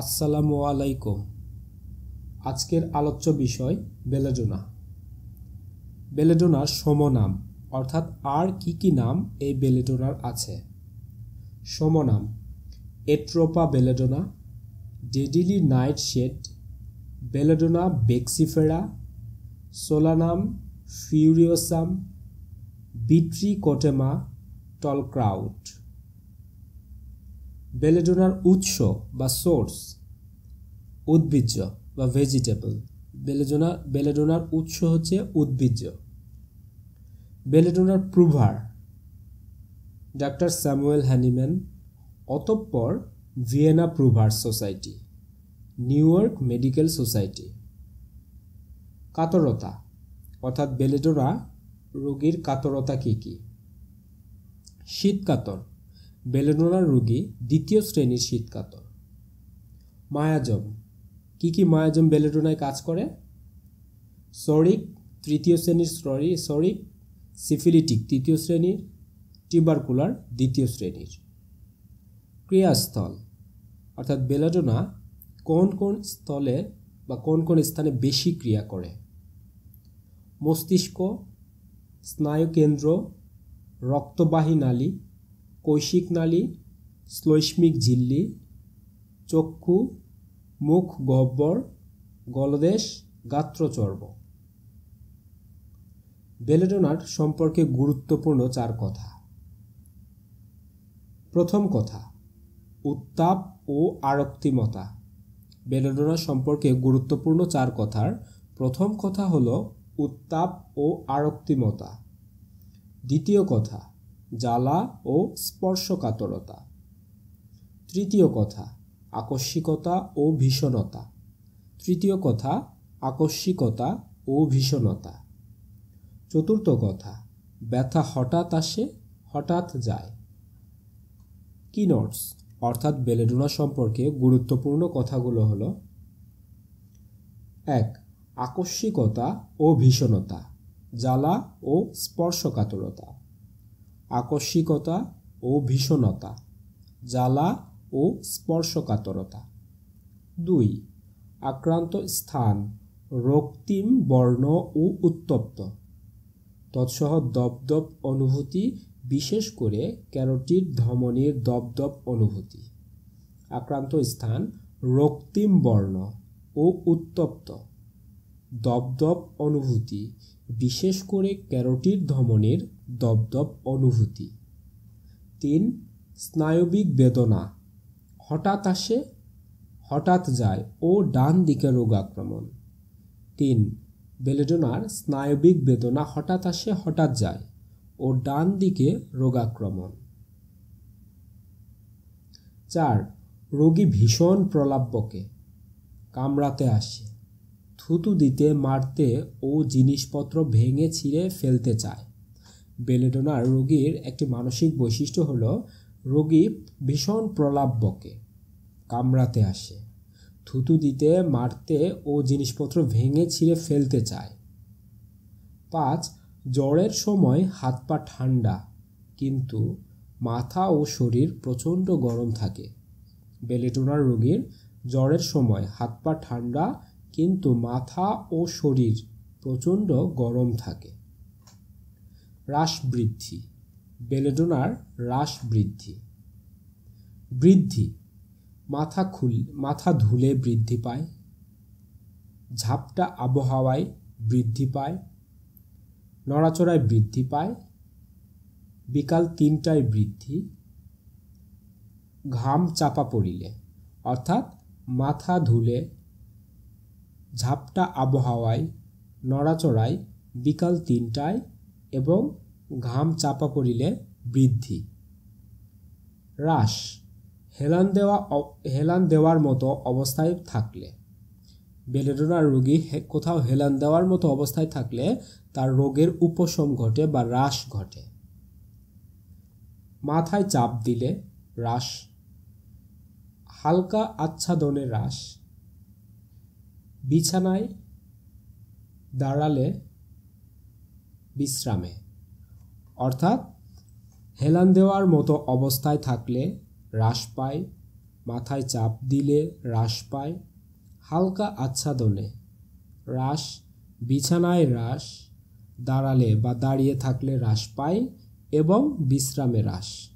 আসসালামু আলাইকুম আজকের আলোচ্য বিষয় বেলেডোনা বেলেডোনার সমনাম অর্থাৎ আর কি কি নাম এই বেলেডোনার আছে সমনাম Atropa belladonna deadly night belladonna baccifera solanum furiosum বিট্রি কোটেমা টলক্রাউট বেলেডোনার উৎস বা সোর্স উদ্ভিজ্জ বা ভেজিটেবল বেলেডোনা বেলেডোনার উৎস হচ্ছে উদ্ভিজ্জ বেলেডোনার প্রুভার ডাক্তার স্যামুয়েল হ্যানিম্যান অতঃপর Vienna prover society New York medical society কাতরতা অর্থাৎ বেলেডোনা রোগীর কাতরতা কী কী শীত কাতর বেলেনোরা রোগী দ্বিতীয় শ্রেণীর শীতকাতর মায়াজম কি কি মায়াজম বেলেডোনায় কাজ করে সরিক তৃতীয় শ্রেণীর সরি সরিক সিফিলিটিক তৃতীয় শ্রেণীর টিবারকুলার দ্বিতীয় শ্রেণীর ক্রিয়াস্থল অর্থাৎ বেলাডোনা কোন কোন স্থলে বা কোন কোন স্থানে বেশি ক্রিয়া করে মস্তিষ্ক স্নায়ুকেন্দ্র রক্তবাহী নালী কৈশিক নালী শ্লৈষ্মিক ঝিল্লি চক্ষু মুখ গহ্বর গলদেশ গাত্রচর্ব বেলেডোনার সম্পর্কে গুরুত্বপূর্ণ চার কথা প্রথম কথা উত্তাপ ও আরক্তিমতা বেলেডোনা সম্পর্কে গুরুত্বপূর্ণ চার কথার প্রথম কথা হল উত্তাপ ও আরক্তিমতা দ্বিতীয় কথা জ্বালা ও স্পর্শকাতরতা তৃতীয় কথা আকস্মিকতা ও ভীষণতা তৃতীয় কথা আকস্মিকতা ও ভীষণতা চতুর্থ কথা ব্যথা হঠাৎ আসে হঠাৎ যায় কিনোটস অর্থাৎ বেলেডোনা সম্পর্কে গুরুত্বপূর্ণ কথাগুলো হলো এক আকস্মিকতা ও ভীষণতা জ্বালা ও স্পর্শকাতরতা আকস্মিকতা ও ভীষণতা জ্বালা ও স্পর্শকাতরতা দুই আক্রান্ত স্থান রক্তিম বর্ণ ও উত্তপ্ত তৎসহ দপদপ অনুভূতি বিশেষ করে ক্যারোটির ধমনির দপদপ অনুভূতি আক্রান্ত স্থান রক্তিম বর্ণ ও উত্তপ্ত দপদপ অনুভূতি বিশেষ করে ক্যারোটির ধমনের দপদপ অনুভূতি তিন স্নায়বিক বেদনা হঠাৎ আসে হঠাৎ যায় ও ডান দিকে রোগ আক্রমণ তিন বেলেডোনার স্নায়বিক বেদনা হঠাৎ আসে হঠাৎ যায় ও ডান দিকে রোগ আক্রমণ চার রোগী ভীষণ প্রলাপ বকে কামড়াতে আসে থুতু দিতে মারতে ও জিনিসপত্র ভেঙে ছিঁড়ে ফেলতে চায় বেলেডোনার রোগীর একটি মানসিক বৈশিষ্ট্য হলো রোগী ভীষণ প্রলাপ বকে কামড়াতে আসে থুতু দিতে মারতে ও জিনিসপত্র ভেঙে ছিঁড়ে ফেলতে চায় পাঁচ জ্বরের সময় হাত পা ঠান্ডা কিন্তু মাথা ও শরীর প্রচণ্ড গরম থাকে বেলেটোনার রোগীর জ্বরের সময় হাত পা ঠান্ডা কিন্তু মাথা ও শরীর প্রচণ্ড গরম থাকে হ্রাস বৃদ্ধি বেলেডোনার হ্রাস বৃদ্ধি বৃদ্ধি মাথা খুল মাথা ধুলে বৃদ্ধি পায় ঝাপটা আবহাওয়ায় বৃদ্ধি পায় নড়াচড়ায় বৃদ্ধি পায় বিকাল তিনটায় বৃদ্ধি ঘাম চাপা পড়িলে অর্থাৎ মাথা ধুলে ঝাপটা আবহাওয়ায় নড়াচড়ায় বিকাল তিনটায় এবং ঘাম চাপা পড়িলে বৃদ্ধি হ্রাস হেলান দেওয়া হেলান দেওয়ার মতো অবস্থায় থাকলে বেলেডোনার রোগী কোথাও হেলান দেওয়ার মতো অবস্থায় থাকলে তার রোগের উপশম ঘটে বা হ্রাস ঘটে মাথায় চাপ দিলে হ্রাস হালকা আচ্ছাদনে হ্রাস বিছানায় দাঁড়ালে বিশ্রামে অর্থাৎ হেলান দেওয়ার মতো অবস্থায় থাকলে হ্রাস পায় মাথায় চাপ দিলে হ্রাস পায় হালকা আচ্ছাদনে হ্রাস বিছানায় হ্রাস দাঁড়ালে বা দাঁড়িয়ে থাকলে হ্রাস পায় এবং বিশ্রামে হ্রাস